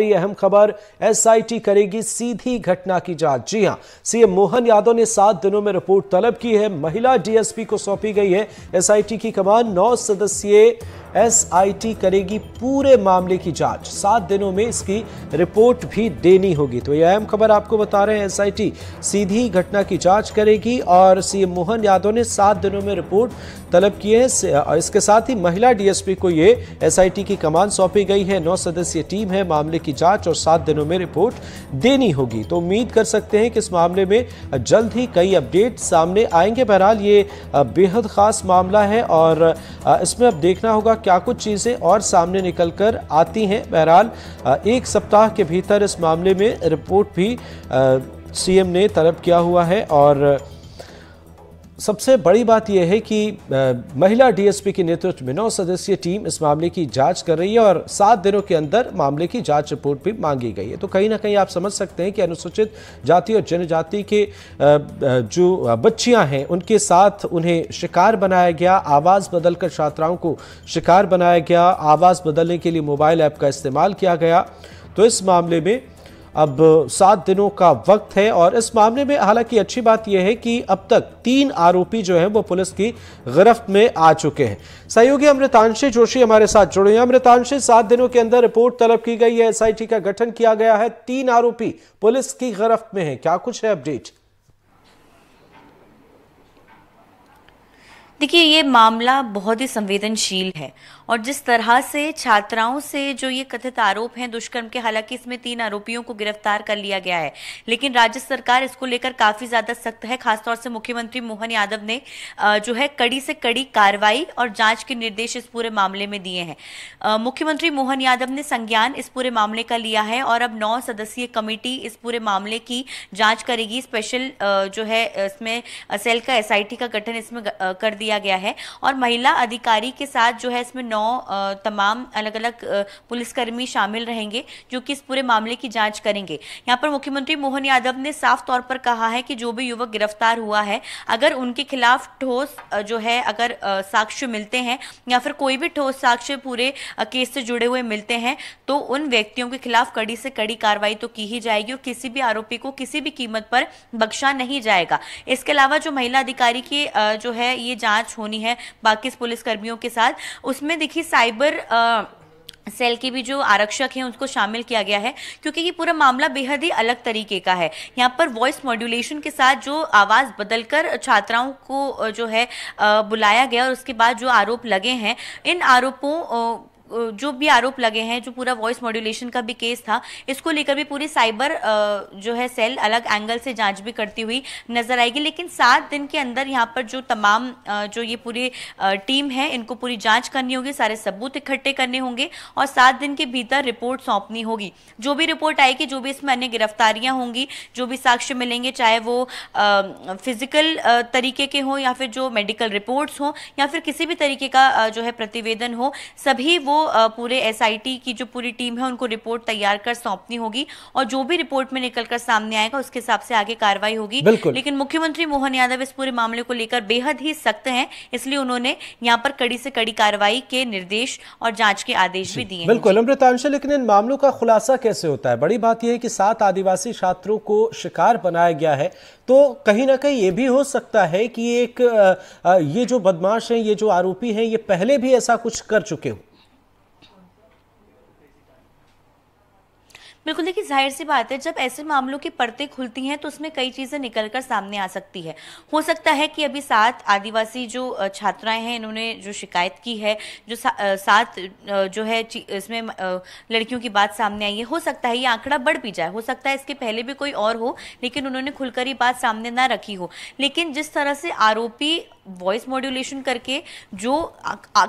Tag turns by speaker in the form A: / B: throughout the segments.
A: अहम खबर एसआईटी करेगी सीधी घटना की जांच जी हां सीएम मोहन यादव ने सात दिनों में रिपोर्ट तलब की है महिला डीएसपी को सौंपी गई है एसआईटी की कमान नौ सदस्यीय एसआईटी करेगी पूरे मामले की जांच सात दिनों में इसकी रिपोर्ट भी देनी होगी तो यह अहम खबर आपको बता रहे हैं एसआईटी सीधी घटना की जांच करेगी और सीएम मोहन यादव ने सात दिनों में रिपोर्ट तलब की है इसके साथ ही महिला डीएसपी को ये एसआईटी की कमान सौंपी गई है नौ सदस्यीय टीम है मामले की जांच और सात दिनों में रिपोर्ट देनी होगी तो उम्मीद कर सकते हैं कि इस मामले में जल्द ही कई अपडेट सामने आएंगे बहरहाल ये बेहद खास मामला है और इसमें अब देखना होगा क्या कुछ चीज़ें और सामने निकल कर आती हैं बहरहाल एक सप्ताह के भीतर इस मामले में रिपोर्ट भी सीएम ने तलब किया हुआ है और सबसे बड़ी बात यह है कि महिला डीएसपी के नेतृत्व में नौ सदस्यीय टीम इस मामले की जांच कर रही है और सात दिनों के अंदर मामले की जांच रिपोर्ट भी मांगी गई है तो कहीं ना कहीं आप समझ सकते हैं कि अनुसूचित जाति और जनजाति के जो बच्चियां हैं उनके साथ उन्हें शिकार बनाया गया आवाज़ बदलकर छात्राओं को शिकार बनाया गया आवाज़ बदलने के लिए मोबाइल ऐप का इस्तेमाल किया गया तो इस मामले में अब सात दिनों का वक्त है और इस मामले में हालांकि अच्छी बात यह है कि अब तक तीन आरोपी जो है वो पुलिस की गिरफ्त में आ चुके हैं सहयोगी अमृतांशी जोशी हमारे साथ जुड़े हैं अमृतांशी सात दिनों के अंदर रिपोर्ट तलब की गई है एसआईटी का गठन किया गया है तीन आरोपी पुलिस की गिरफ्त में है क्या कुछ है अपडेट
B: देखिए ये मामला बहुत ही संवेदनशील है और जिस तरह से छात्राओं से जो ये कथित आरोप हैं दुष्कर्म के हालांकि इसमें तीन आरोपियों को गिरफ्तार कर लिया गया है लेकिन राज्य सरकार इसको लेकर काफी ज्यादा सख्त है खासतौर से मुख्यमंत्री मोहन यादव ने जो है कड़ी से कड़ी कार्रवाई और जांच के निर्देश इस पूरे मामले में दिए हैं मुख्यमंत्री मोहन यादव ने संज्ञान इस पूरे मामले का लिया है और अब नौ सदस्यीय कमेटी इस पूरे मामले की जांच करेगी स्पेशल जो है इसमें सेल का एसआईटी का गठन इसमें कर दिया गया है और महिला अधिकारी के साथ जो है इसमें नौ नौ तमाम अलग अलग पुलिसकर्मी शामिल रहेंगे जो कि इस पूरे मामले की जांच करेंगे यहाँ पर मुख्यमंत्री मोहन यादव ने साफ तौर पर कहा है कि जो भी युवक गिरफ्तार हुआ है अगर उनके खिलाफ ठोस जो है अगर साक्ष्य मिलते हैं या फिर कोई भी ठोस साक्ष्य पूरे केस से जुड़े हुए मिलते हैं तो उन व्यक्तियों के खिलाफ कड़ी से कड़ी कार्रवाई तो की ही जाएगी और किसी भी आरोपी को किसी भी कीमत पर बख्शा नहीं जाएगा इसके अलावा जो महिला अधिकारी की जो है ये जांच होनी है बाकी पुलिसकर्मियों के साथ उसमें देखिए साइबर आ, सेल के भी जो आरक्षक हैं उनको शामिल किया गया है क्योंकि ये पूरा मामला बेहद ही अलग तरीके का है यहाँ पर वॉइस मॉड्यूलेशन के साथ जो आवाज़ बदलकर छात्राओं को जो है बुलाया गया और उसके बाद जो आरोप लगे हैं इन आरोपों जो भी आरोप लगे हैं जो पूरा वॉइस मॉड्यूलेशन का भी केस था इसको लेकर भी पूरी साइबर जो है सेल अलग एंगल से जांच भी करती हुई नजर आएगी लेकिन सात दिन के अंदर यहाँ पर जो तमाम जो ये पूरी टीम है इनको पूरी जांच करनी होगी सारे सबूत इकट्ठे करने होंगे और सात दिन के भीतर रिपोर्ट सौंपनी होगी जो भी रिपोर्ट आएगी जो भी इसमें अन्य गिरफ्तारियां होंगी जो भी साक्ष्य मिलेंगे चाहे वो फिजिकल तरीके के हों या फिर जो मेडिकल रिपोर्ट्स हों या फिर किसी भी तरीके का जो है प्रतिवेदन हो सभी वो पूरे एसआईटी की जो पूरी टीम है उनको रिपोर्ट तैयार कर सौंपनी होगी और जो भी रिपोर्ट में निकलकर सामने आएगा उसके हिसाब से आगे कार्रवाई होगी लेकिन मुख्यमंत्री मोहन यादव इस पूरे मामले को लेकर बेहद ही सख्त है इसलिए उन्होंने यहाँ पर कड़ी से कड़ी कार्रवाई के निर्देश और जांच के आदेश भी दिए बिल्कुल
A: अमृतांश लेकिन इन मामलों का खुलासा कैसे होता है बड़ी बात यह है कि सात आदिवासी छात्रों को शिकार बनाया गया है तो कहीं ना कहीं ये भी हो सकता है कि एक ये जो बदमाश हैं ये जो आरोपी हैं ये पहले भी ऐसा कुछ कर चुके हों
B: बिल्कुल देखिए जाहिर सी बात है जब ऐसे मामलों की परतें खुलती हैं तो उसमें कई चीज़ें निकल कर सामने आ सकती है हो सकता है कि अभी सात आदिवासी जो छात्राएं हैं इन्होंने जो शिकायत की है जो सात जो है इसमें लड़कियों की बात सामने आई है हो सकता है ये आंकड़ा बढ़ भी जाए हो सकता है इसके पहले भी कोई और हो लेकिन उन्होंने खुलकर ये बात सामने ना रखी हो लेकिन जिस तरह से आरोपी वॉइस मॉड्यूलेशन करके जो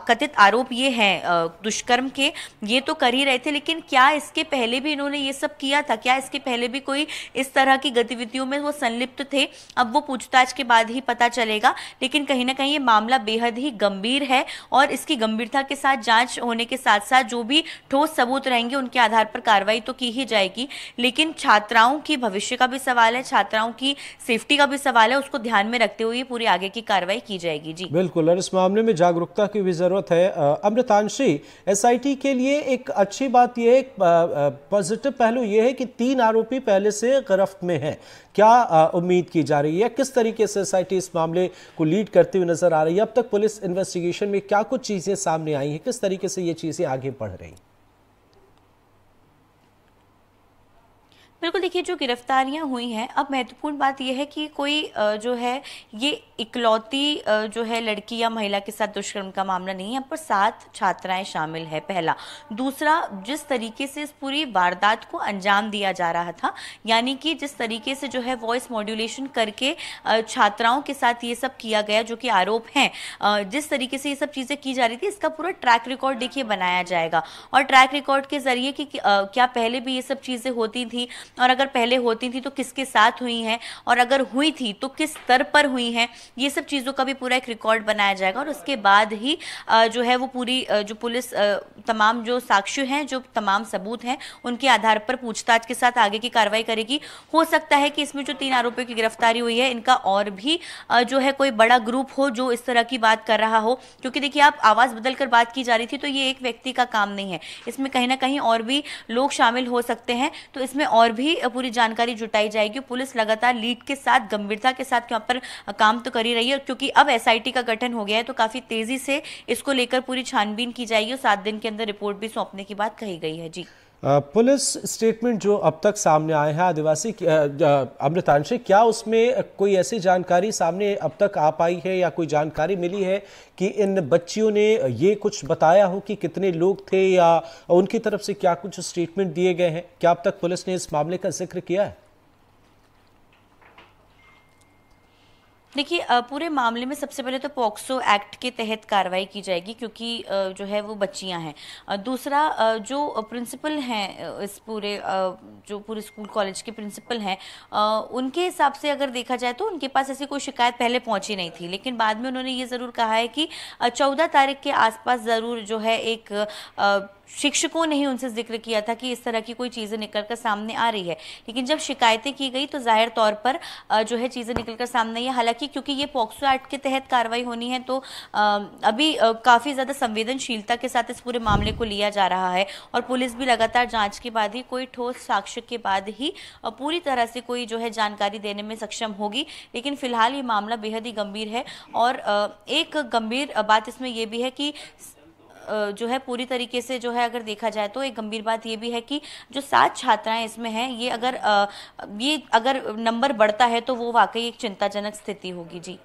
B: कथित आरोप ये हैं दुष्कर्म के ये तो कर ही रहे थे लेकिन क्या इसके पहले भी इन्होंने ये सब किया था क्या इसके पहले भी कोई इस तरह की गतिविधियों में वो संलिप्त थे अब वो पूछताछ के बाद ही पता चलेगा लेकिन कहीं ना कहीं ये मामला बेहद ही गंभीर है और इसकी गंभीरता के साथ जाँच होने के साथ साथ जो भी ठोस सबूत रहेंगे उनके आधार पर कार्रवाई तो की ही जाएगी लेकिन छात्राओं की भविष्य का भी सवाल है छात्राओं की सेफ्टी का भी सवाल है उसको ध्यान में रखते हुए पूरी आगे की कार्रवाई की जाएगी जी
A: बिल्कुल और इस मामले में जागरूकता की भी ज़रूरत है अमृतांशी एसआईटी के लिए एक अच्छी बात यह एक पॉजिटिव पहलू यह है कि तीन आरोपी पहले से गिरफ्त में है क्या उम्मीद की जा रही है किस तरीके से सोसाइटी इस मामले को लीड करती हुई नजर आ रही है अब तक पुलिस इन्वेस्टिगेशन में क्या कुछ चीज़ें सामने आई हैं किस तरीके से ये चीज़ें आगे बढ़ रही हैं
B: बिल्कुल देखिए जो गिरफ्तारियां हुई हैं अब महत्वपूर्ण बात यह है कि कोई जो है ये इकलौती जो है लड़की या महिला के साथ दुष्कर्म का मामला नहीं है पर सात छात्राएं शामिल है पहला दूसरा जिस तरीके से इस पूरी वारदात को अंजाम दिया जा रहा था यानी कि जिस तरीके से जो है वॉइस मॉड्यूलेशन करके छात्राओं के साथ ये सब किया गया जो कि आरोप हैं जिस तरीके से ये सब चीज़ें की जा रही थी इसका पूरा ट्रैक रिकॉर्ड देखिए बनाया जाएगा और ट्रैक रिकॉर्ड के जरिए कि क्या पहले भी ये सब चीज़ें होती थी और अगर पहले होती थी तो किसके साथ हुई हैं और अगर हुई थी तो किस स्तर पर हुई हैं ये सब चीज़ों का भी पूरा एक रिकॉर्ड बनाया जाएगा और उसके बाद ही जो है वो पूरी जो पुलिस तमाम जो साक्ष्य हैं जो तमाम सबूत हैं उनके आधार पर पूछताछ के साथ आगे की कार्रवाई करेगी हो सकता है कि इसमें जो तीन आरोपियों की गिरफ्तारी हुई है इनका और भी जो है कोई बड़ा ग्रुप हो जो इस तरह की बात कर रहा हो क्योंकि देखिए आप आवाज़ बदल कर बात की जा रही थी तो ये एक व्यक्ति का काम नहीं है इसमें कहीं ना कहीं और भी लोग शामिल हो सकते हैं तो इसमें और भी भी पूरी जानकारी जुटाई जाएगी पुलिस लगातार लीड के साथ गंभीरता के साथ यहाँ पर काम तो कर ही रही है क्योंकि अब एस का गठन हो गया है तो काफ़ी तेज़ी से इसको लेकर पूरी छानबीन की जाएगी और सात दिन के अंदर रिपोर्ट भी सौंपने की बात कही गई है जी
A: पुलिस स्टेटमेंट जो अब तक सामने आए हैं आदिवासी अमृतांशी क्या उसमें कोई ऐसी जानकारी सामने अब तक आ पाई है या कोई जानकारी मिली है कि इन बच्चियों ने ये कुछ बताया हो कि कितने लोग थे या उनकी तरफ से क्या कुछ स्टेटमेंट दिए गए हैं क्या अब तक पुलिस ने इस मामले का जिक्र किया है
B: देखिए पूरे मामले में सबसे पहले तो पॉक्सो एक्ट के तहत कार्रवाई की जाएगी क्योंकि जो है वो बच्चियां हैं दूसरा जो प्रिंसिपल हैं इस पूरे जो पूरे स्कूल कॉलेज के प्रिंसिपल हैं उनके हिसाब से अगर देखा जाए तो उनके पास ऐसी कोई शिकायत पहले पहुंची नहीं थी लेकिन बाद में उन्होंने ये ज़रूर कहा है कि चौदह तारीख के आसपास ज़रूर जो है एक शिक्षकों ने ही उनसे जिक्र किया था कि इस तरह की कोई चीज़ें निकल कर सामने आ रही है लेकिन जब शिकायतें की गई तो जाहिर तौर पर जो है चीज़ें निकल कर सामने आई हालांकि क्योंकि ये पॉक्सो एक्ट के तहत कार्रवाई होनी है तो अभी काफ़ी ज़्यादा संवेदनशीलता के साथ इस पूरे मामले को लिया जा रहा है और पुलिस भी लगातार जाँच के बाद ही कोई ठोस साक्ष्य के बाद ही पूरी तरह से कोई जो है जानकारी देने में सक्षम होगी लेकिन फिलहाल ये मामला बेहद ही गंभीर है और एक गंभीर बात इसमें यह भी है कि जो है पूरी तरीके से जो है अगर देखा जाए तो एक गंभीर बात ये भी है कि जो सात छात्राएं इसमें हैं ये अगर ये अगर नंबर बढ़ता है तो वो वाकई एक चिंताजनक स्थिति होगी जी